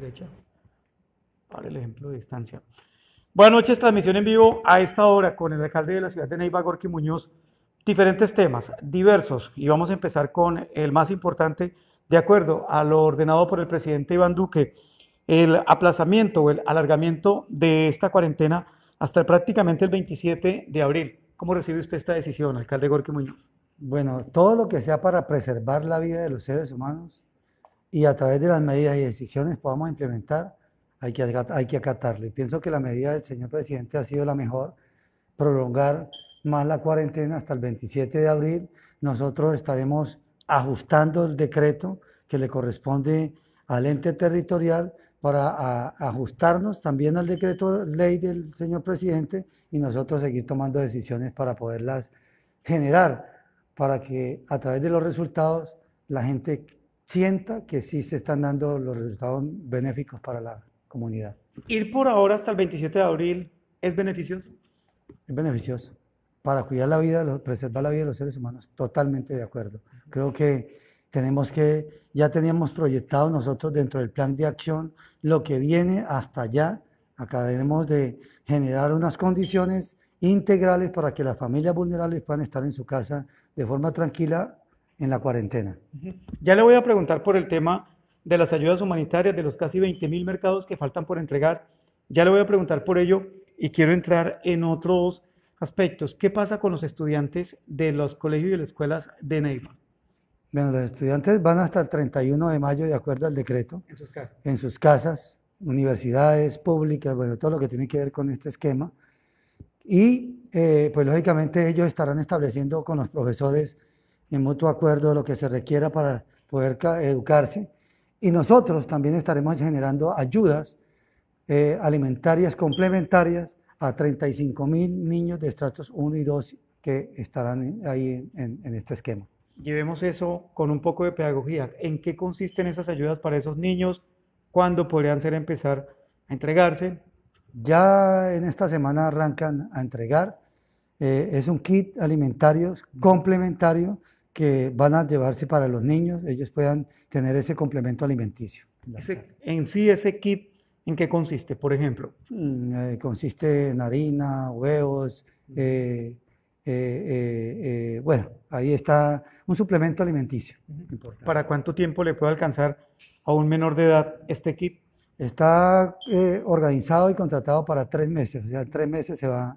derecha. Para el ejemplo de distancia. Buenas noches, transmisión en vivo a esta hora con el alcalde de la ciudad de Neiva, gorki Muñoz. Diferentes temas, diversos, y vamos a empezar con el más importante, de acuerdo a lo ordenado por el presidente Iván Duque, el aplazamiento o el alargamiento de esta cuarentena hasta prácticamente el 27 de abril. ¿Cómo recibe usted esta decisión, alcalde gorki Muñoz? Bueno, todo lo que sea para preservar la vida de los seres humanos y a través de las medidas y decisiones podamos implementar, hay que, hay que acatarlo. Y pienso que la medida del señor presidente ha sido la mejor, prolongar más la cuarentena hasta el 27 de abril. Nosotros estaremos ajustando el decreto que le corresponde al ente territorial para ajustarnos también al decreto ley del señor presidente y nosotros seguir tomando decisiones para poderlas generar, para que a través de los resultados la gente sienta que sí se están dando los resultados benéficos para la comunidad. ¿Ir por ahora hasta el 27 de abril es beneficioso? Es beneficioso. Para cuidar la vida, preservar la vida de los seres humanos, totalmente de acuerdo. Creo que tenemos que, ya teníamos proyectado nosotros dentro del plan de acción lo que viene hasta allá. Acabaremos de generar unas condiciones integrales para que las familias vulnerables puedan estar en su casa de forma tranquila en la cuarentena. Ya le voy a preguntar por el tema de las ayudas humanitarias, de los casi mil mercados que faltan por entregar. Ya le voy a preguntar por ello y quiero entrar en otros aspectos. ¿Qué pasa con los estudiantes de los colegios y las escuelas de Neiva? Bueno, los estudiantes van hasta el 31 de mayo de acuerdo al decreto. En sus casas. universidades públicas, bueno, todo lo que tiene que ver con este esquema. Y eh, pues lógicamente ellos estarán estableciendo con los profesores en mutuo acuerdo lo que se requiera para poder educarse. Y nosotros también estaremos generando ayudas eh, alimentarias complementarias a 35 mil niños de estratos 1 y 2 que estarán ahí en, este esquema. Llevemos eso con un poco de pedagogía. ¿En qué consisten esas ayudas para esos niños? ¿Cuándo podrían ser empezar a entregarse? Ya en esta semana arrancan a entregar. Eh, es un kit alimentario complementario que van a llevarse para los niños, ellos puedan tener ese complemento alimenticio. en sí, ese kit, ¿en qué consiste, por ejemplo? Mm, eh, consiste en harina, huevos, eh, eh, bueno, ahí está un suplemento alimenticio. ¿Para cuánto tiempo le puede alcanzar a un menor de edad este kit? Está organizado y contratado para tres meses, o sea, tres meses se va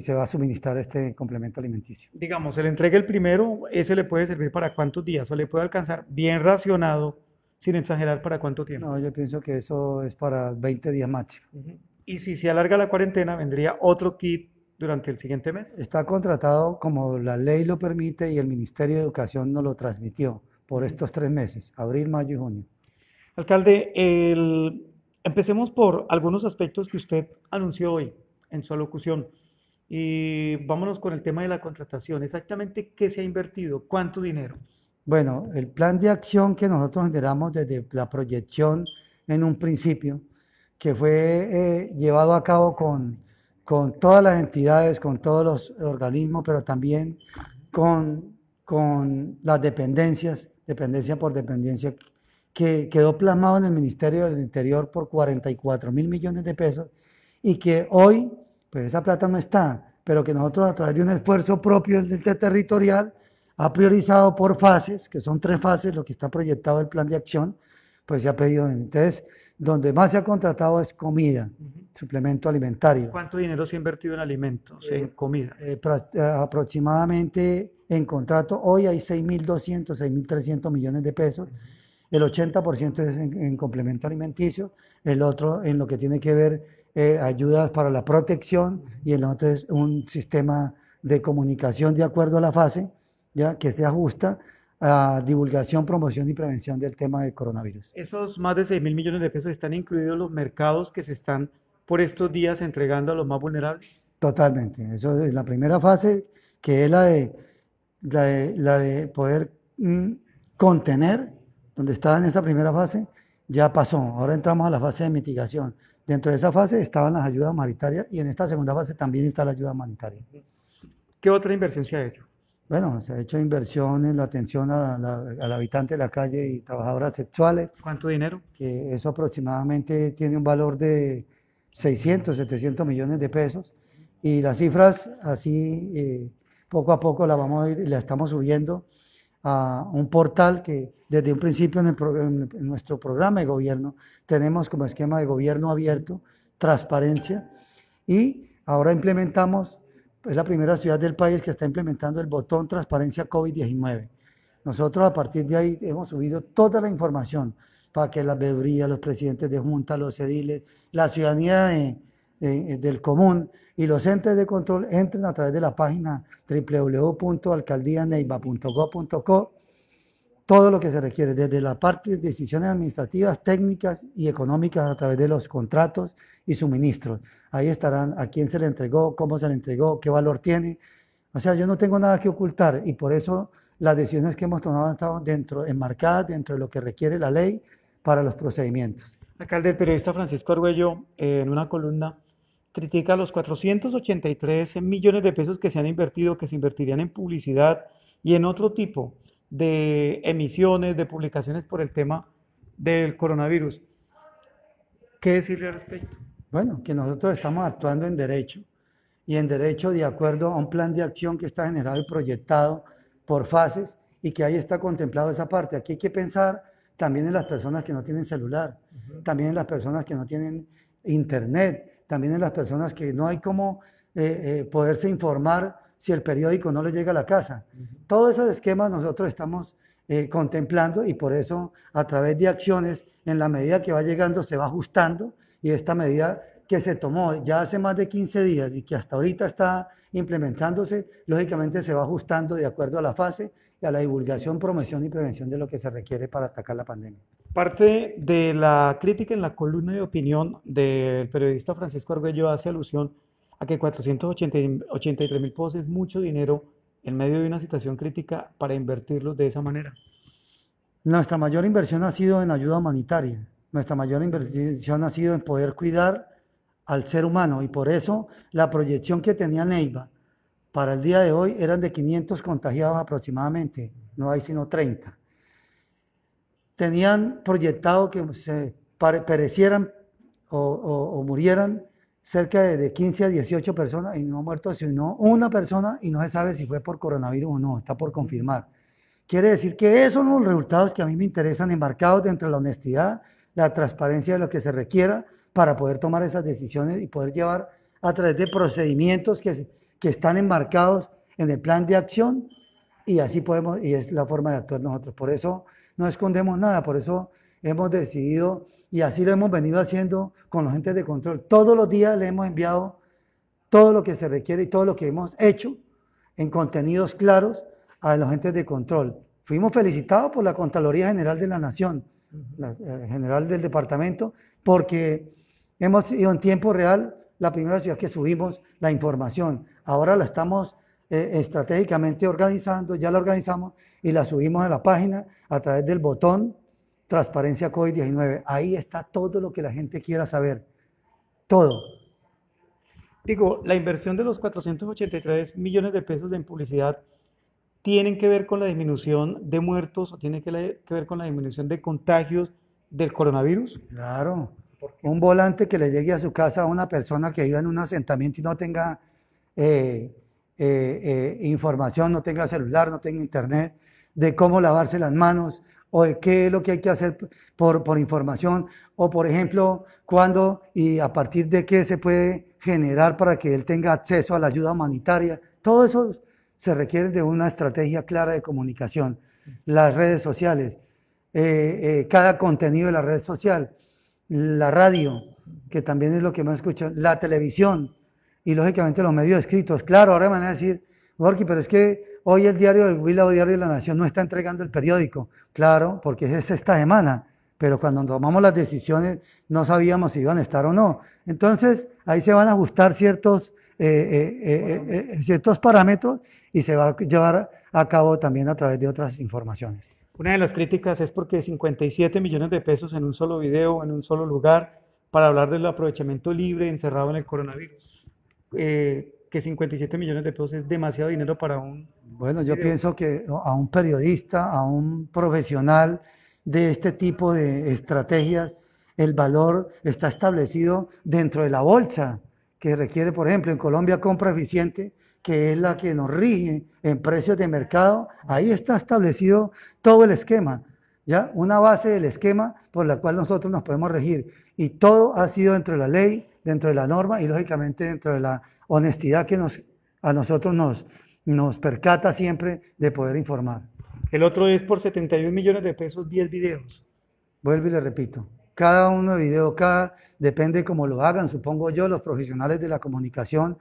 se va a suministrar este complemento alimenticio. Digamos, se le entrega el primero, ese le puede servir para cuántos días o le puede alcanzar bien racionado, sin exagerar, para cuánto tiempo. No, yo pienso que eso es para 20 días máximo. Y si se alarga la cuarentena, vendría otro kit durante el siguiente mes. Está contratado como la ley lo permite y el Ministerio de Educación nos lo transmitió por estos tres meses, abril, mayo y junio. Alcalde, empecemos por algunos aspectos que usted anunció hoy en su alocución. Y vámonos con el tema de la contratación. Exactamente qué se ha invertido, cuánto dinero. Bueno, el plan de acción que nosotros generamos desde la proyección en un principio, que fue eh, llevado a cabo con, con todas las entidades, con todos los organismos, pero también con, con las dependencias, dependencia por dependencia, que quedó plasmado en el Ministerio del Interior por 44 mil millones de pesos y que hoy pues esa plata no está, pero que nosotros a través de un esfuerzo propio del territorial ha priorizado por fases, que son tres fases lo que está proyectado el plan de acción, pues se ha pedido. Entonces, donde más se ha contratado es comida, suplemento alimentario. ¿Cuánto dinero se ha invertido en alimentos, eh, en comida? Eh, eh, aproximadamente en contrato, hoy hay 6.200, 6.300 millones de pesos. El 80% es en complemento alimenticio, el otro en lo que tiene que ver eh, ayudas para la protección y el otro es un sistema de comunicación de acuerdo a la fase, ya que se ajusta a divulgación, promoción y prevención del tema del coronavirus. Esos más de 6 mil millones de pesos están incluidos los mercados que se están por estos días entregando a los más vulnerables. Totalmente, eso es la primera fase que es la de, la de, poder mm, contener, donde estaba en esa primera fase, ya pasó. Ahora entramos a la fase de mitigación, Dentro de esa fase estaban las ayudas humanitarias y en esta segunda fase también está la ayuda humanitaria. ¿Qué otra inversión se ha hecho? Bueno, se ha hecho inversión en la atención al habitante de la calle y trabajadoras sexuales. ¿Cuánto dinero? Que eso aproximadamente tiene un valor de 600, 700 millones de pesos. Y las cifras así, eh, poco a poco las vamos a ir, la estamos subiendo a un portal que desde un principio en, nuestro programa de gobierno tenemos como esquema de gobierno abierto, transparencia, y ahora implementamos, es la primera ciudad del país que está implementando el botón transparencia COVID-19. Nosotros a partir de ahí hemos subido toda la información para que la bebería los presidentes de junta, los ediles, la ciudadanía... de eh, del común y los entes de control entren a través de la página www.alcaldianeiva.gov.co todo lo que se requiere, desde la parte de decisiones administrativas, técnicas y económicas a través de los contratos y suministros. Ahí estarán a quién se le entregó, cómo se le entregó, qué valor tiene. O sea, yo no tengo nada que ocultar y por eso las decisiones que hemos tomado han estado dentro, enmarcadas dentro de lo que requiere la ley para los procedimientos. Alcalde, el periodista Francisco Arguello, eh, en una columna critica los 483 millones de pesos que se han invertido, que se invertirían en publicidad y en otro tipo de emisiones, de publicaciones por el tema del coronavirus. ¿Qué decirle al respecto? Bueno, que nosotros estamos actuando en derecho y en derecho de acuerdo a un plan de acción que está generado y proyectado por fases y que ahí está contemplado esa parte. Aquí hay que pensar también en las personas que no tienen celular, también en las personas que no tienen internet, también en las personas que no hay cómo eh, eh, poderse informar si el periódico no le llega a la casa. Todos esos esquemas nosotros estamos eh, contemplando y por eso a través de acciones, en la medida que va llegando, se va ajustando y esta medida que se tomó ya hace más de 15 días y que hasta ahorita está implementándose, lógicamente se va ajustando de acuerdo a la fase y a la divulgación, promoción y prevención de lo que se requiere para atacar la pandemia. Parte de la crítica en la columna de opinión del periodista Francisco Arguello hace alusión a que 483 mil pesos es mucho dinero en medio de una situación crítica para invertirlos de esa manera. Nuestra mayor inversión ha sido en ayuda humanitaria, nuestra mayor inversión ha sido en poder cuidar al ser humano y por eso la proyección que tenía Neiva para el día de hoy eran de 500 contagiados aproximadamente, no hay sino 30 tenían proyectado que se perecieran o, murieran cerca de, 15 a 18 personas y no ha muerto sino una persona y no se sabe si fue por coronavirus o no, está por confirmar. Quiere decir que esos son los resultados que a mí me interesan enmarcados dentro de la honestidad, la transparencia de lo que se requiera para poder tomar esas decisiones y poder llevar a través de procedimientos que, que están enmarcados en el plan de acción y así podemos, y es la forma de actuar nosotros. Por eso no escondemos nada, por eso hemos decidido y así lo hemos venido haciendo con los entes de control. Todos los días le hemos enviado todo lo que se requiere y todo lo que hemos hecho en contenidos claros a los entes de control. Fuimos felicitados por la Contraloría General de la Nación, eh, General del Departamento, porque hemos sido en tiempo real la primera ciudad que subimos la información. Ahora la estamos eh, estratégicamente organizando, ya la organizamos y la subimos a la página a través del botón Transparencia COVID-19. Ahí está todo lo que la gente quiera saber. Todo. Digo, la inversión de los 483 millones de pesos en publicidad tienen que ver con la disminución de muertos o tiene que, ver con la disminución de contagios del coronavirus? Claro. Un volante que le llegue a su casa a una persona que viva en un asentamiento y no tenga eh, eh, eh, información, no tenga celular, no tenga internet, de cómo lavarse las manos o de qué es lo que hay que hacer por, información o, por ejemplo, cuándo y a partir de qué se puede generar para que él tenga acceso a la ayuda humanitaria. Todo eso se requiere de una estrategia clara de comunicación. Las redes sociales, eh, eh, cada contenido de la red social, la radio, que también es lo que más escucha la televisión y lógicamente los medios escritos. Claro, ahora me van a decir, Gorky, pero es que hoy el diario del Huila diario de la Nación no está entregando el periódico. Claro, porque es esta semana, pero cuando tomamos las decisiones no sabíamos si iban a estar o no. Entonces, ahí se van a ajustar ciertos, eh, eh, eh, ciertos parámetros y se va a llevar a cabo también a través de otras informaciones. Una de las críticas es porque 57 millones de pesos en un solo video, en un solo lugar, para hablar del aprovechamiento libre encerrado en el coronavirus que 57 millones de pesos es demasiado dinero para un... Bueno, yo pienso que a un periodista, a un profesional de este tipo de estrategias, el valor está establecido dentro de la bolsa que requiere, por ejemplo, en Colombia compra eficiente, que es la que nos rige en precios de mercado, ahí está establecido todo el esquema, ¿ya? Una base del esquema por la cual nosotros nos podemos regir. Y todo ha sido dentro de la ley, dentro de la norma y lógicamente dentro de la honestidad que nos, a nosotros nos, nos percata siempre de poder informar. El otro es por 71 millones de pesos 10 videos. Vuelvo y le repito, cada uno de video, cada, depende cómo lo hagan, supongo yo, los profesionales de la comunicación,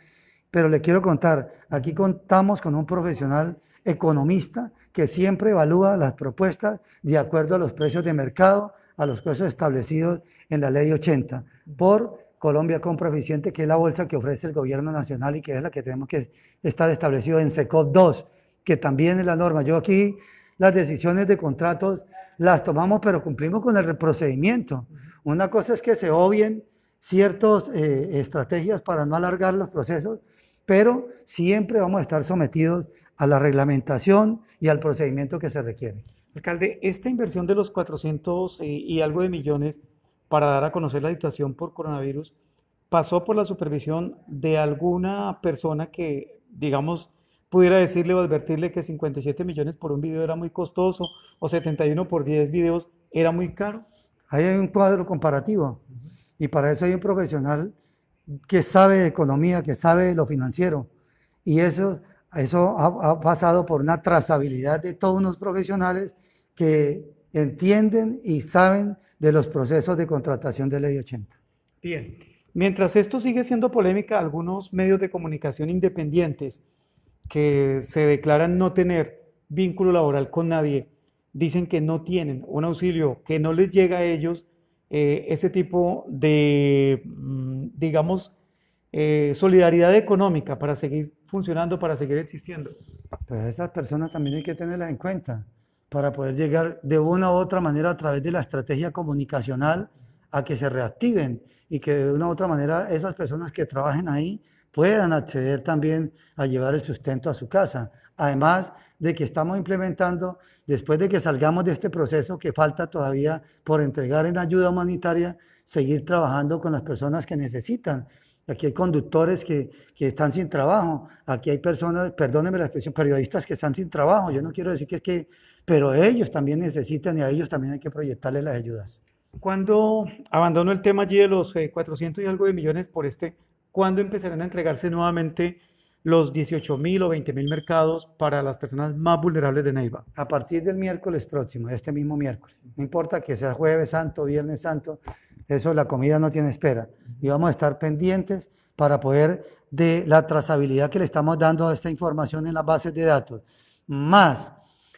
pero le quiero contar, aquí contamos con un profesional economista que siempre evalúa las propuestas de acuerdo a los precios de mercado, a los precios establecidos en la ley 80, por Colombia Compra Eficiente, que es la bolsa que ofrece el gobierno nacional y que es la que tenemos que estar establecido en SECOP 2, que también es la norma. Yo aquí las decisiones de contratos las tomamos, pero cumplimos con el procedimiento. Una cosa es que se obvien ciertas eh, estrategias para no alargar los procesos, pero siempre vamos a estar sometidos a la reglamentación y al procedimiento que se requiere. Alcalde, esta inversión de los 400 eh, y algo de millones para dar a conocer la situación por coronavirus, pasó por la supervisión de alguna persona que, digamos, pudiera decirle o advertirle que 57 millones por un video era muy costoso o 71 por 10 videos era muy caro? Ahí hay un cuadro comparativo y para eso hay un profesional que sabe de economía, que sabe lo financiero y eso, eso ha, ha pasado por una trazabilidad de todos los profesionales que entienden y saben de los procesos de contratación de ley 80. Bien, mientras esto sigue siendo polémica, algunos medios de comunicación independientes que se declaran no tener vínculo laboral con nadie, dicen que no tienen un auxilio, que no les llega a ellos eh, ese tipo de, mm, digamos, eh, solidaridad económica para seguir funcionando, para seguir existiendo. Pero pues esas personas también hay que tenerlas en cuenta para poder llegar de una u otra manera a través de la estrategia comunicacional a que se reactiven y que de una u otra manera esas personas que trabajen ahí puedan acceder también a llevar el sustento a su casa. Además de que estamos implementando, después de que salgamos de este proceso que falta todavía por entregar en ayuda humanitaria, seguir trabajando con las personas que necesitan. Aquí hay conductores que, que están sin trabajo, aquí hay personas, perdónenme la expresión, periodistas que están sin trabajo. Yo no quiero decir que es que pero ellos también necesitan y a ellos también hay que proyectarles las ayudas. Cuando abandonó el tema allí de los 400 eh, y algo de millones por este, ¿cuándo empezarán a entregarse nuevamente los 18 mil o 20 mil mercados para las personas más vulnerables de Neiva? A partir del miércoles próximo, este mismo miércoles. No importa que sea jueves santo, viernes santo, eso la comida no tiene espera. Y vamos a estar pendientes para poder de la trazabilidad que le estamos dando a esta información en las bases de datos, más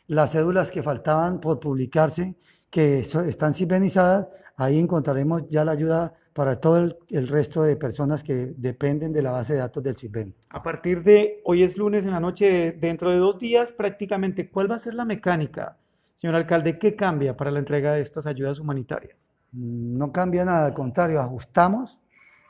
las cédulas que faltaban por publicarse, que están sinvenizadas ahí encontraremos ya la ayuda para todo el, resto de personas que dependen de la base de datos del CIPEN. A partir de hoy es lunes en la noche, dentro de dos días prácticamente, ¿cuál va a ser la mecánica? Señor alcalde, ¿qué cambia para la entrega de estas ayudas humanitarias? Mm, no cambia nada, al contrario, ajustamos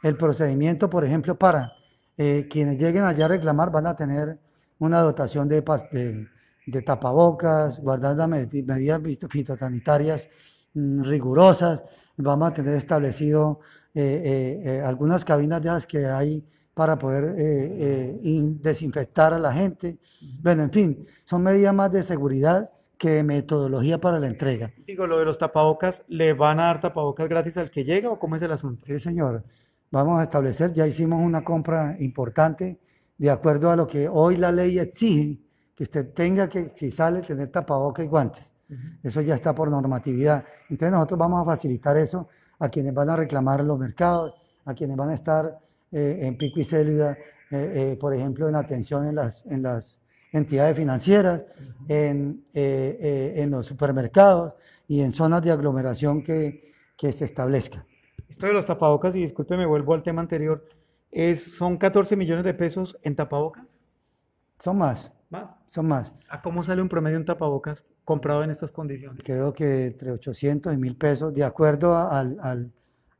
el procedimiento, por ejemplo, para eh, quienes lleguen allá a reclamar van a tener una dotación de, de de tapabocas, guardando medidas fitosanitarias mm, rigurosas. Vamos a tener establecido eh, eh, eh, algunas cabinas de las que hay para poder desinfectar a la gente. Bueno, en fin, son medidas más de seguridad que de metodología para la entrega. Digo, lo de los tapabocas, ¿le van a dar tapabocas gratis al que llega o cómo es el asunto? Sí, señor. Vamos a establecer, ya hicimos una compra importante de acuerdo a lo que hoy la ley exige que usted tenga que, si sale, tener tapabocas y guantes. Eso ya está por normatividad. Entonces nosotros vamos a facilitar eso a quienes van a reclamar los mercados, a quienes van a estar eh, en pico y célula, eh, eh, por ejemplo, en atención en las, en las entidades financieras, en, los supermercados y en zonas de aglomeración que, se establezca. Esto de los tapabocas, y disculpe, me vuelvo al tema anterior, es, ¿son 14 millones de pesos en tapabocas? Son más. ¿Más? Son más. ¿A cómo sale un promedio un tapabocas comprado en estas condiciones? Creo que entre 800 y 1000 pesos, de acuerdo a,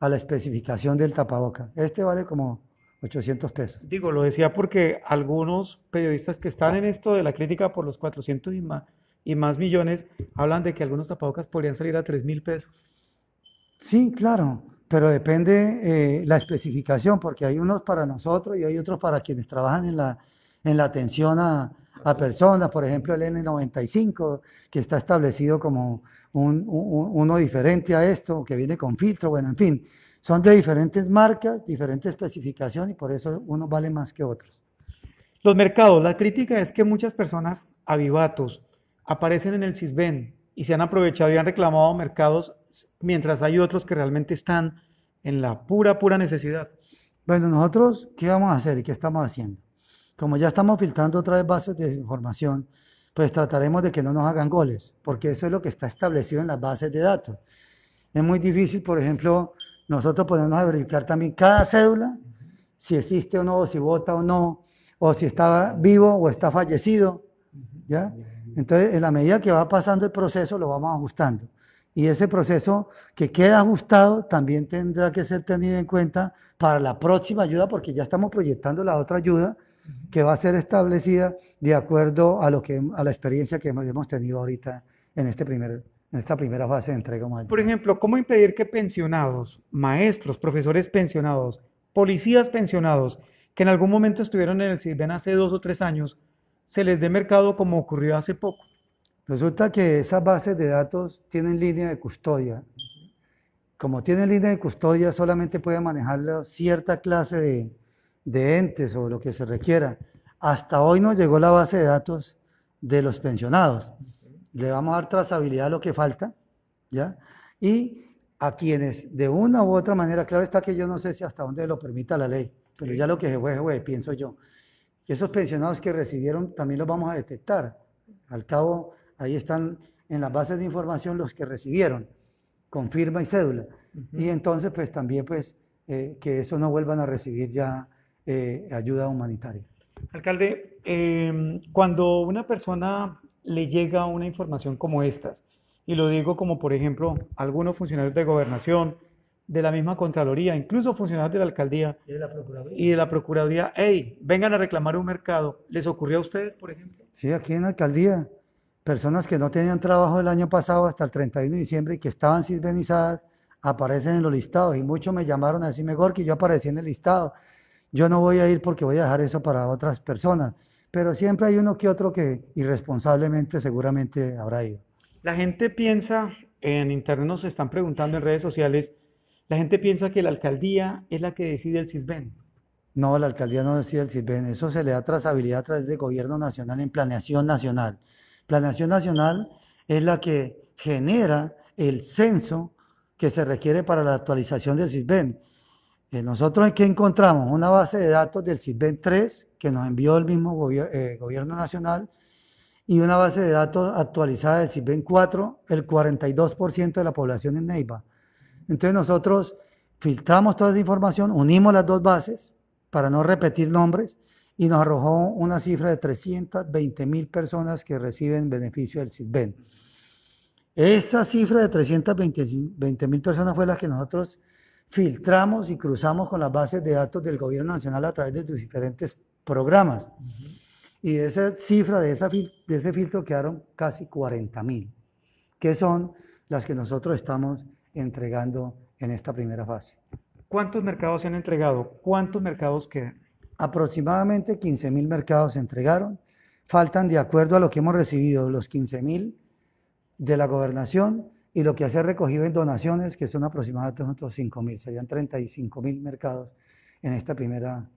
la especificación del tapabocas. Este vale como 800 pesos. Digo, lo decía porque algunos periodistas que están en esto de la crítica por los 400 y más, millones hablan de que algunos tapabocas podrían salir a 3000 pesos. Sí, claro, pero depende eh, la especificación, porque hay unos para nosotros y hay otros para quienes trabajan en la, en la atención a, a personas, por ejemplo el N95, que está establecido como uno diferente a esto, que viene con filtro, bueno, en fin, son de diferentes marcas, diferentes especificaciones y por eso uno vale más que otros. Los mercados, la crítica es que muchas personas avivatos aparecen en el CISBEN y se han aprovechado y han reclamado mercados, mientras hay otros que realmente están en la pura, pura necesidad. Bueno, nosotros, ¿qué vamos a hacer y qué estamos haciendo? como ya estamos filtrando otra vez bases de información, pues trataremos de que no nos hagan goles, porque eso es lo que está establecido en las bases de datos. Es muy difícil, por ejemplo, nosotros podemos verificar también cada cédula, si existe o no, si vota o no, o si está vivo o está fallecido, ¿ya? Entonces, en la medida que va pasando el proceso, lo vamos ajustando. Y ese proceso que queda ajustado también tendrá que ser tenido en cuenta para la próxima ayuda, porque ya estamos proyectando la otra ayuda, que va a ser establecida de acuerdo a, lo que, a la experiencia que hemos tenido ahorita en, este primer, en esta primera fase de entrega. Por ejemplo, ¿cómo impedir que pensionados, maestros, profesores pensionados, policías pensionados, que en algún momento estuvieron en el CIRBEN hace dos o tres años, se les dé mercado como ocurrió hace poco? Resulta que esas bases de datos tienen línea de custodia. Como tienen línea de custodia, solamente puede manejarla cierta clase de, de entes o lo que se requiera. Hasta hoy no llegó la base de datos de los pensionados. Le vamos a dar trazabilidad a lo que falta, ¿ya? Y a quienes de una u otra manera, claro está que yo no sé si hasta dónde lo permita la ley, pero ya lo que se fue, fue, pienso yo. que esos pensionados que recibieron también los vamos a detectar. Al cabo, ahí están en las bases de información los que recibieron, con firma y cédula. Y entonces, pues también, pues, eh, que eso no vuelvan a recibir ya eh, ayuda humanitaria. Alcalde, em, cuando una persona le llega una información como estas, y lo digo como por ejemplo algunos funcionarios de gobernación, de la misma Contraloría, incluso funcionarios de la Alcaldía y de la Procuraduría, hey, vengan a reclamar un mercado, ¿les ocurrió a ustedes, por ejemplo? Sí, aquí en la Alcaldía, personas que no tenían trabajo el año pasado hasta el 31 de diciembre y que estaban sinvenizadas aparecen en los listados y muchos me llamaron a mejor que yo aparecí en el listado yo no voy a ir porque voy a dejar eso para otras personas, pero siempre hay uno que otro que irresponsablemente seguramente habrá ido. La gente piensa, en internet nos están preguntando en redes sociales, la gente piensa que la alcaldía es la que decide el CISBEN. No, la alcaldía no decide el CISBEN, eso se le da trazabilidad a través del gobierno nacional en planeación nacional. Planeación nacional es la que genera el censo que se requiere para la actualización del CISBEN. Eh, nosotros nosotros aquí encontramos una base de datos del CISBEN 3 que nos envió el mismo eh, gobierno nacional y una base de datos actualizada del CISBEN 4, el 42% de la población en Neiva. Entonces nosotros filtramos toda esa información, unimos las dos bases para no repetir nombres y nos arrojó una cifra de 320 mil personas que reciben beneficio del CISBEN. Esa cifra de 320 mil personas fue la que nosotros filtramos y cruzamos con las bases de datos del gobierno nacional a través de sus diferentes programas. Y de esa cifra, de, esa de ese filtro quedaron casi 40 mil, que son las que nosotros estamos entregando en esta primera fase. ¿Cuántos mercados se han entregado? ¿Cuántos mercados quedan? Aproximadamente 15 mil mercados se entregaron. Faltan, de acuerdo a lo que hemos recibido, los 15 mil de la gobernación y lo que hace recogido en donaciones, que son aproximadamente unos mil, serían 35 mil mercados en esta primera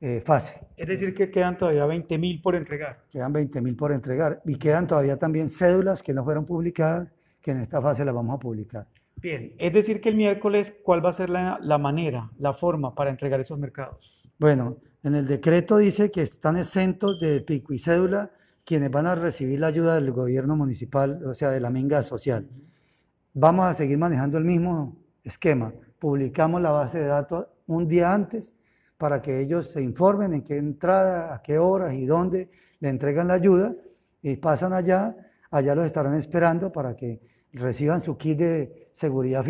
eh, fase. Es decir, que quedan todavía 20.000 por entregar. Quedan 20.000 por entregar y quedan todavía también cédulas que no fueron publicadas, que en esta fase las vamos a publicar. Bien, es decir, que el miércoles, ¿cuál va a ser la, manera, la forma para entregar esos mercados? Bueno, en el decreto dice que están exentos de pico y cédula quienes van a recibir la ayuda del gobierno municipal, o sea, de la Minga Social vamos a seguir manejando el mismo esquema. Publicamos la base de datos un día antes para que ellos se informen en qué entrada, a qué horas y dónde le entregan la ayuda y pasan allá, allá los estarán esperando para que reciban su kit de seguridad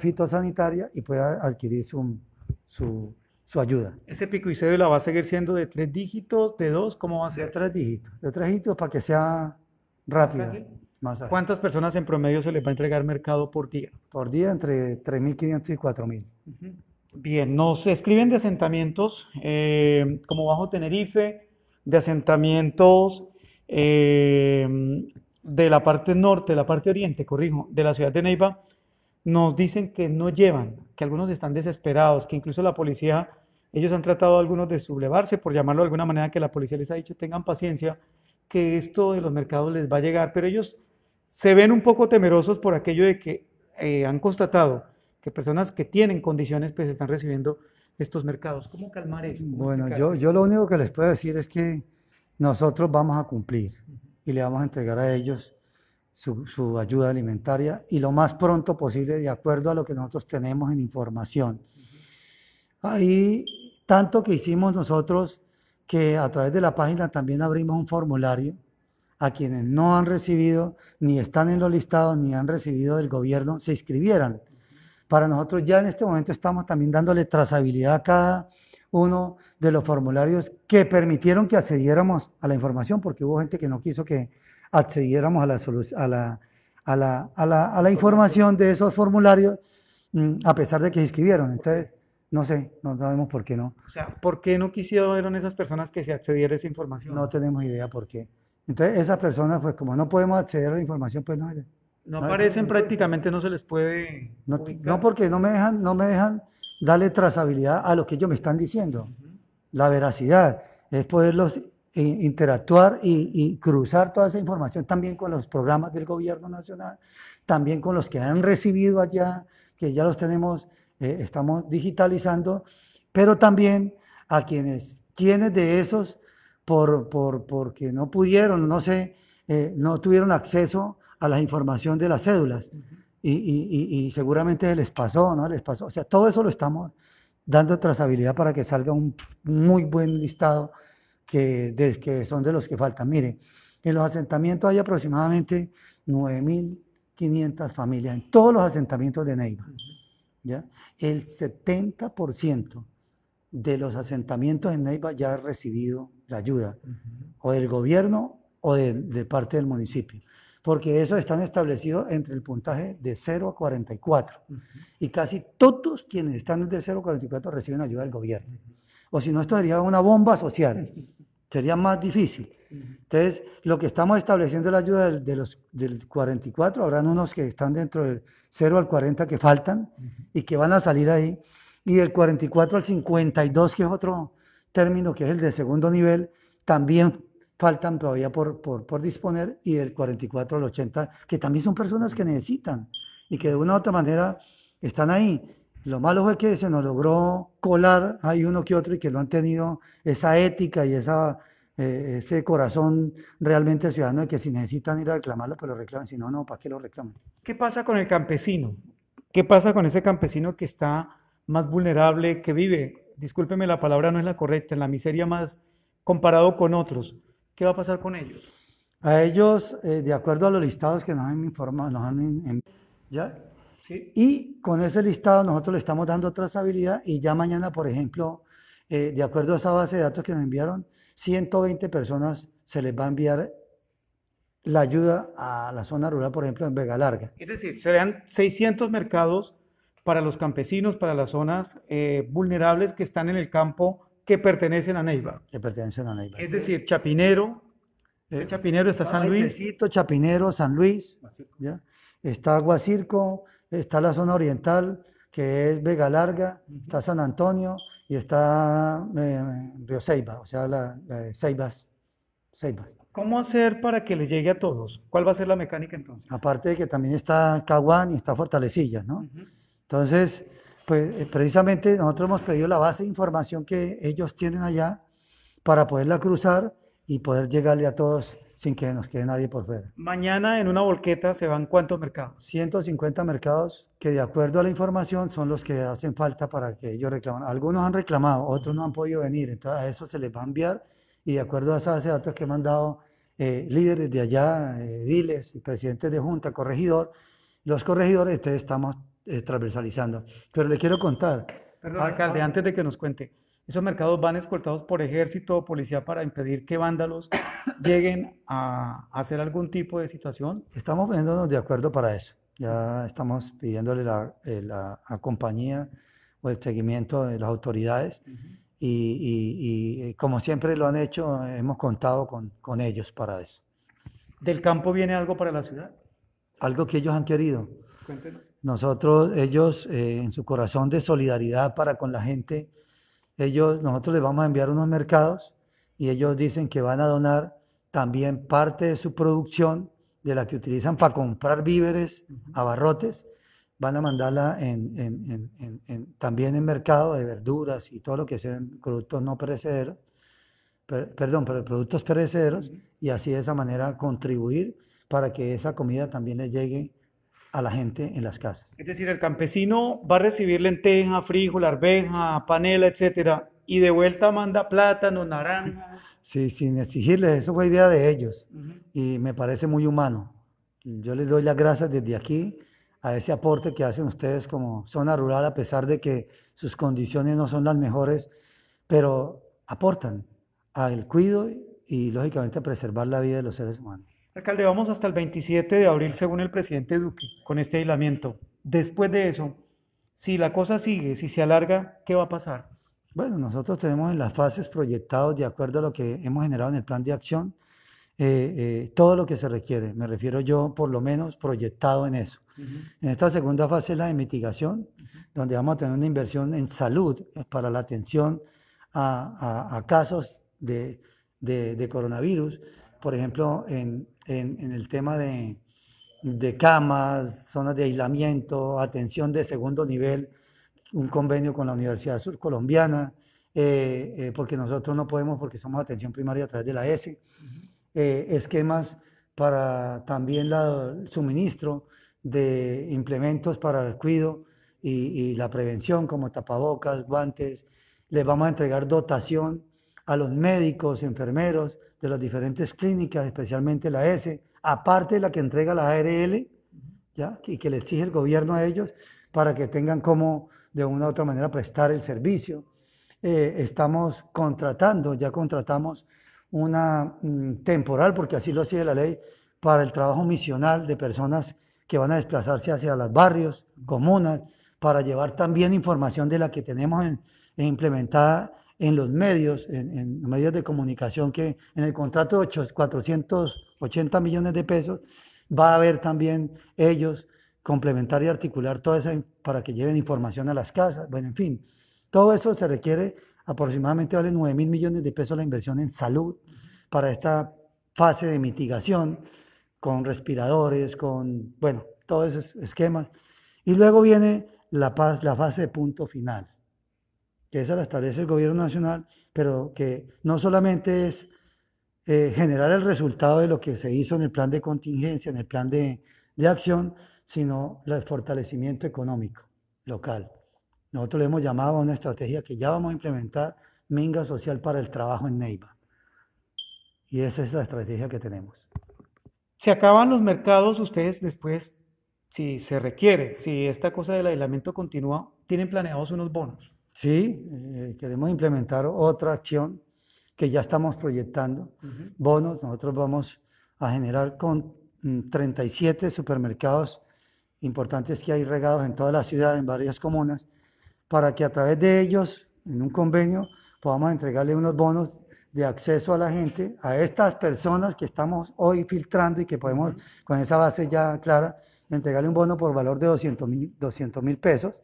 fitosanitaria y puedan adquirir su, ayuda. ¿Ese pico y cédula va a seguir siendo de tres dígitos, de dos? ¿Cómo va a ser? De tres dígitos, de tres dígitos para que sea rápida. ¿Cuántas personas en promedio se les va a entregar mercado por día? Por día entre 3.500 y 4.000. Bien, nos escriben de asentamientos eh, como Bajo Tenerife, de asentamientos eh, de la parte norte, de la parte oriente, corrijo, de la ciudad de Neiva, nos dicen que no llevan, que algunos están desesperados, que incluso la policía, ellos han tratado a algunos de sublevarse, por llamarlo de alguna manera, que la policía les ha dicho tengan paciencia, que esto de los mercados les va a llegar, pero ellos se ven un poco temerosos por aquello de que eh, han constatado que personas que tienen condiciones pues están recibiendo estos mercados. ¿Cómo calmar eso? bueno, yo, yo lo único que les puedo decir es que nosotros vamos a cumplir y le vamos a entregar a ellos su, su, ayuda alimentaria y lo más pronto posible de acuerdo a lo que nosotros tenemos en información. Ahí, tanto que hicimos nosotros que a través de la página también abrimos un formulario a quienes no han recibido, ni están en los listados, ni han recibido del gobierno, se inscribieran. Para nosotros ya en este momento estamos también dándole trazabilidad a cada uno de los formularios que permitieron que accediéramos a la información, porque hubo gente que no quiso que accediéramos a la, a la, a la, a la, información de esos formularios, mm, a pesar de que se inscribieron. Entonces, no sé, no sabemos por qué no. O sea, ¿por qué no quisieron esas personas que se accediera a esa información? No tenemos idea por qué. Entonces, esas personas, pues como no podemos acceder a la información, pues no. No aparecen prácticamente, no se les puede. No, porque no me dejan, no me dejan darle trazabilidad a lo que ellos me están diciendo. La veracidad es poderlos eh, interactuar y, cruzar toda esa información también con los programas del gobierno nacional, también con los que han recibido allá, que ya los tenemos, eh, estamos digitalizando, pero también a quienes, quienes de esos por, por, porque no pudieron, no sé, eh, no tuvieron acceso a la información de las cédulas. y, y, y, seguramente les pasó, ¿no? Les pasó. O sea, todo eso lo estamos dando trazabilidad para que salga un muy buen listado que, de, que son de los que faltan. Mire, en los asentamientos hay aproximadamente 9.500 familias, en todos los asentamientos de Neiva. ¿ya? El 70% de los asentamientos en Neiva ya ha recibido la ayuda, o del gobierno o de, parte del municipio, porque eso están establecidos entre el puntaje de 0 a 44, y casi todos quienes están desde 0 a 44 reciben ayuda del gobierno. O si no, esto sería una bomba social, sería más difícil. Entonces, lo que estamos estableciendo es la ayuda de los, del 44, habrán unos que están dentro del 0 al 40 que faltan y que van a salir ahí, y del 44 al 52, que es otro término que es el de segundo nivel, también faltan todavía por, por, disponer, y del 44 al 80, que también son personas que necesitan y que de una u otra manera están ahí. Lo malo fue que se nos logró colar, hay uno que otro, y que no han tenido esa ética y esa, eh, ese corazón realmente ciudadano de que si necesitan ir a reclamarlo, pues lo reclamen, si no, no, ¿para qué lo reclaman? ¿Qué pasa con el campesino? ¿Qué pasa con ese campesino que está más vulnerable que vive, discúlpeme la palabra no es la correcta, en la miseria más comparado con otros, ¿qué va a pasar con ellos? A ellos, eh, de acuerdo a los listados que nos han informado, nos han enviado ¿ya? ¿Sí? Y con ese listado nosotros le estamos dando trazabilidad y ya mañana, por ejemplo, eh, de acuerdo a esa base de datos que nos enviaron, 120 personas se les va a enviar la ayuda a la zona rural, por ejemplo, en Vega Larga. Es decir, serán 600 mercados para los campesinos, para las zonas eh, vulnerables que están en el campo que pertenecen a Neiva. Que pertenecen a Neiva. Es decir, Chapinero, eh, Chapinero está San Luis. Chapinero, San Luis, ¿ya? está Aguacirco, está la zona oriental, que es Vega Larga, está San Antonio y está eh, Río Ceiba, o sea, la, la Ceibas, ¿Cómo hacer para que le llegue a todos? ¿Cuál va a ser la mecánica entonces? Aparte de que también está Caguán y está Fortalecilla, ¿no? Entonces, pues eh, precisamente nosotros hemos pedido la base de información que ellos tienen allá para poderla cruzar y poder llegarle a todos sin que nos quede nadie por fuera. Mañana en una volqueta se van cuántos mercados? 150 mercados que de acuerdo a la información son los que hacen falta para que ellos reclaman. Algunos han reclamado, otros no han podido venir, entonces a eso se les va a enviar y de acuerdo a esas datos que han dado eh, líderes de allá, eh, ediles y presidentes de junta, corregidor, los corregidores, entonces estamos eh, transversalizando. Pero le quiero contar. Ah, alcalde, ah. antes de que nos cuente, esos mercados van escoltados por ejército o policía para impedir que vándalos lleguen a hacer algún tipo de situación. Estamos poniéndonos de acuerdo para eso. Ya estamos pidiéndole la, eh, la compañía o el seguimiento de las autoridades. y, y, y, eh, como siempre lo han hecho, hemos contado con, con ellos para eso. ¿Del campo viene algo para la ciudad? Algo que ellos han querido. Cuéntenos. Nosotros, ellos, eh, en su corazón de solidaridad para con la gente, ellos, nosotros les vamos a enviar unos mercados y ellos dicen que van a donar también parte de su producción, de la que utilizan para comprar víveres, abarrotes, van a mandarla en, también en mercado de verduras y todo lo que sean productos no perecederos, perdón, pero productos perecederos, y así de esa manera contribuir para que esa comida también les llegue a la gente en las casas. Es decir, el campesino va a recibir lenteja, frijol, arveja, panela, etcétera, y de vuelta manda plátano, naranja. Sí, sin exigirles, eso fue idea de ellos y me parece muy humano. Yo les doy las gracias desde aquí a ese aporte que hacen ustedes como zona rural, a pesar de que sus condiciones no son las mejores, pero aportan al cuido y lógicamente a preservar la vida de los seres humanos. Alcalde, vamos hasta el 27 de abril, según el presidente Duque, con este aislamiento. Después de eso, si la cosa sigue, si se alarga, ¿qué va a pasar? Bueno, nosotros tenemos en las fases proyectados, de acuerdo a lo que hemos generado en el plan de acción, eh, eh, todo lo que se requiere. Me refiero yo, por lo menos, proyectado en eso. En esta segunda fase es la de mitigación, donde vamos a tener una inversión en salud para la atención a, casos de coronavirus. Por ejemplo, en, en, el tema de, camas, zonas de aislamiento, atención de segundo nivel, un convenio con la Universidad Sur Colombiana, eh, eh, porque nosotros no podemos porque somos atención primaria a través de la S, eh, esquemas para también el suministro de implementos para el cuido y, la prevención como tapabocas, guantes, les vamos a entregar dotación a los médicos, enfermeros, de las diferentes clínicas, especialmente la S, aparte de la que entrega la ARL, ¿ya? y que le exige el gobierno a ellos para que tengan como de una u otra manera prestar el servicio. Eh, estamos contratando, ya contratamos una mm, temporal, porque así lo sigue la ley, para el trabajo misional de personas que van a desplazarse hacia los barrios, comunas, para llevar también información de la que tenemos implementada en los medios, en, los medios de comunicación, que en el contrato de 480 millones de pesos va a haber también ellos complementar y articular todo eso para que lleven información a las casas. Bueno, en fin, todo eso se requiere aproximadamente vale 9 mil millones de pesos la inversión en salud para esta fase de mitigación con respiradores, con, bueno, todos esos esquemas. Y luego viene la, la fase de punto final esa la establece el gobierno nacional, pero que no solamente es eh, generar el resultado de lo que se hizo en el plan de contingencia, en el plan de, acción, sino el fortalecimiento económico local. Nosotros le hemos llamado a una estrategia que ya vamos a implementar, Minga Social para el Trabajo en Neiva. Y esa es la estrategia que tenemos. Se acaban los mercados, ustedes después, si se requiere, si esta cosa del aislamiento continúa, tienen planeados unos bonos. Sí, eh, queremos implementar otra acción que ya estamos proyectando. Bonos, nosotros vamos a generar con 37 mm, supermercados importantes que hay regados en toda la ciudad, en varias comunas, para que a través de ellos, en un convenio, podamos entregarle unos bonos de acceso a la gente, a estas personas que estamos hoy filtrando y que podemos, con esa base ya clara, entregarle un bono por valor de 200 mil pesos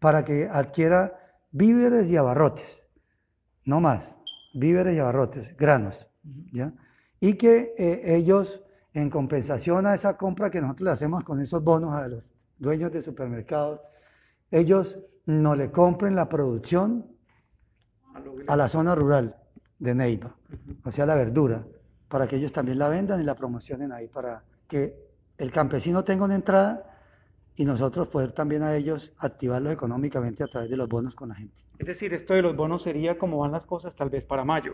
para que adquiera víveres y abarrotes, no más, víveres y abarrotes, granos, ¿ya? Y que eh, ellos, en compensación a esa compra que nosotros le hacemos con esos bonos a los dueños de supermercados, ellos no le compren la producción a la zona rural de Neiva, o sea, la verdura, para que ellos también la vendan y la promocionen ahí, para que el campesino tenga una entrada y nosotros poder también a ellos activarlos económicamente a través de los bonos con la gente. Es decir, esto de los bonos sería como van las cosas tal vez para mayo.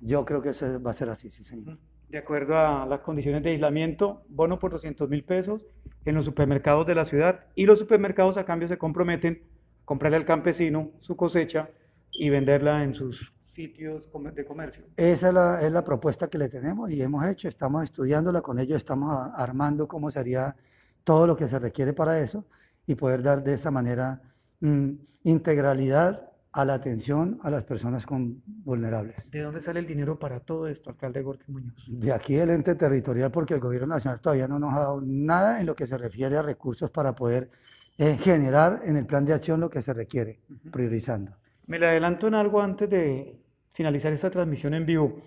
Yo creo que eso va a ser así, sí, señor. De acuerdo a las condiciones de aislamiento, bono por 200 mil pesos en los supermercados de la ciudad y los supermercados a cambio se comprometen a comprarle al campesino su cosecha y venderla en sus sitios de comercio. Esa es la, es la propuesta que le tenemos y hemos hecho, estamos estudiándola con ellos, estamos armando cómo sería todo lo que se requiere para eso y poder dar de esa manera mm, integralidad a la atención a las personas con vulnerables. ¿De dónde sale el dinero para todo esto, alcalde Gorky Muñoz? De aquí el ente territorial, porque el gobierno nacional todavía no nos ha dado nada en lo que se refiere a recursos para poder eh, generar en el plan de acción lo que se requiere, priorizando. Me le adelanto en algo antes de finalizar esta transmisión en vivo.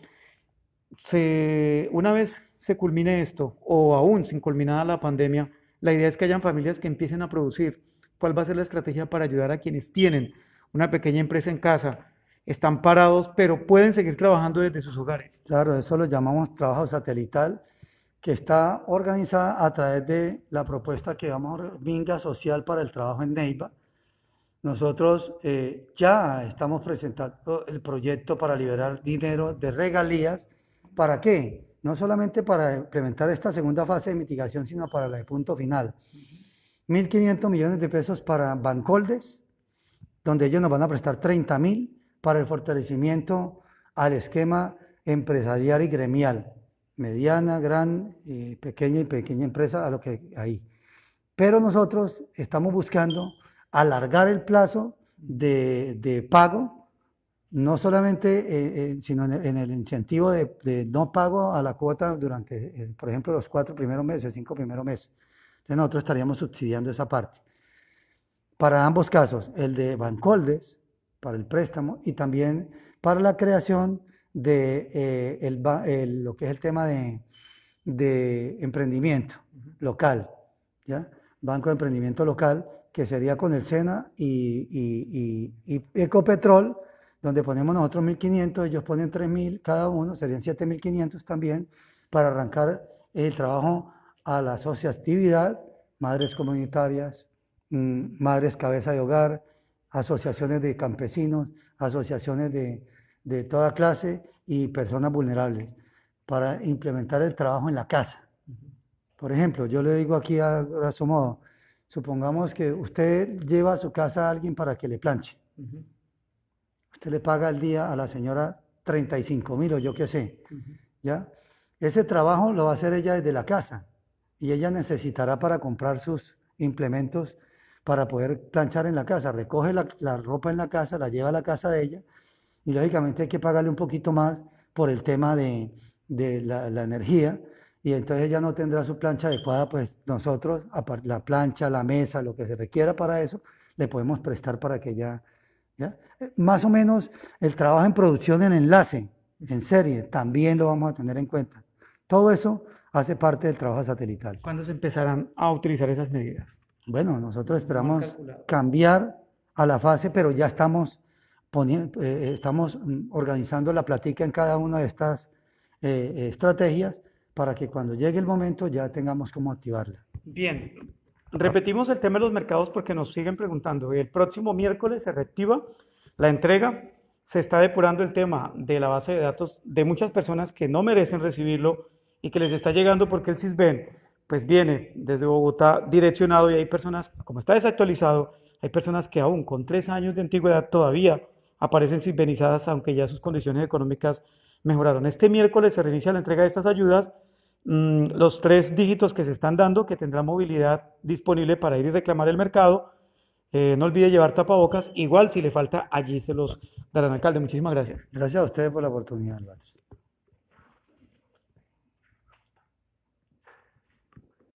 una vez se culmine esto, o aún sin culminada la pandemia, la idea es que hayan familias que empiecen a producir. ¿Cuál va a ser la estrategia para ayudar a quienes tienen una pequeña empresa en casa? Están parados, pero pueden seguir trabajando desde sus hogares. Claro, eso lo llamamos trabajo satelital, que está organizada a través de la propuesta que vamos a Minga Social para el Trabajo en Neiva. Nosotros eh, ya estamos presentando el proyecto para liberar dinero de regalías. ¿Para qué? no solamente para implementar esta segunda fase de mitigación, sino para la de punto final. 1.500 millones de pesos para Bancoldes, donde ellos nos van a prestar 30.000 para el fortalecimiento al esquema empresarial y gremial, mediana, gran, eh, pequeña y pequeña empresa, a lo que hay. Pero nosotros estamos buscando alargar el plazo de pago no solamente, eh, eh, sino en el, incentivo de, no pago a la cuota durante, eh, por ejemplo, los cuatro primeros meses, cinco primeros meses. Entonces nosotros estaríamos subsidiando esa parte. Para ambos casos, el de Bancoldes, para el préstamo, y también para la creación de el, lo que es el tema de, de emprendimiento local, ¿ya? Banco de Emprendimiento Local, que sería con el SENA y, y Ecopetrol, donde ponemos nosotros 1.500, ellos ponen 3.000 cada uno, serían 7.500 también, para arrancar el trabajo a la asociatividad, madres comunitarias, mm, madres cabeza de hogar, asociaciones de campesinos, asociaciones de, toda clase y personas vulnerables, para implementar el trabajo en la casa. Por ejemplo, yo le digo aquí a su modo, supongamos que usted lleva a su casa a alguien para que le planche. Usted le paga al día a la señora 35 mil o yo qué sé. ¿Ya? Ese trabajo lo va a hacer ella desde la casa y ella necesitará para comprar sus implementos para poder planchar en la casa. Recoge la, ropa en la casa, la lleva a la casa de ella y lógicamente hay que pagarle un poquito más por el tema de, la, la, energía y entonces ella no tendrá su plancha adecuada, pues nosotros, la plancha, la mesa, lo que se requiera para eso, le podemos prestar para que ella... ¿ya? más o menos el trabajo en producción en enlace, en serie, también lo vamos a tener en cuenta. Todo eso hace parte del trabajo satelital. ¿Cuándo se empezarán a utilizar esas medidas? Bueno, nosotros esperamos cambiar a la fase, pero ya estamos, eh, eh, estamos mm, organizando la plática en cada una de estas eh, estrategias para que cuando llegue el momento ya tengamos cómo activarla. Bien, repetimos el tema de los mercados porque nos siguen preguntando. El próximo miércoles se reactiva la entrega, se está depurando el tema de la base de datos de muchas personas que no merecen recibirlo y que les está llegando porque el CISBEN pues viene desde Bogotá direccionado y hay personas, como está desactualizado, hay personas que aún con tres años de antigüedad todavía aparecen CISBENizadas aunque ya sus condiciones económicas mejoraron. Este miércoles se reinicia la entrega de estas ayudas mm, los tres dígitos que se están dando, que tendrá movilidad disponible para ir y reclamar el mercado, eh, no olvide llevar tapabocas. Igual si le falta, allí se los darán alcalde. Muchísimas gracias. Gracias a ustedes por la oportunidad,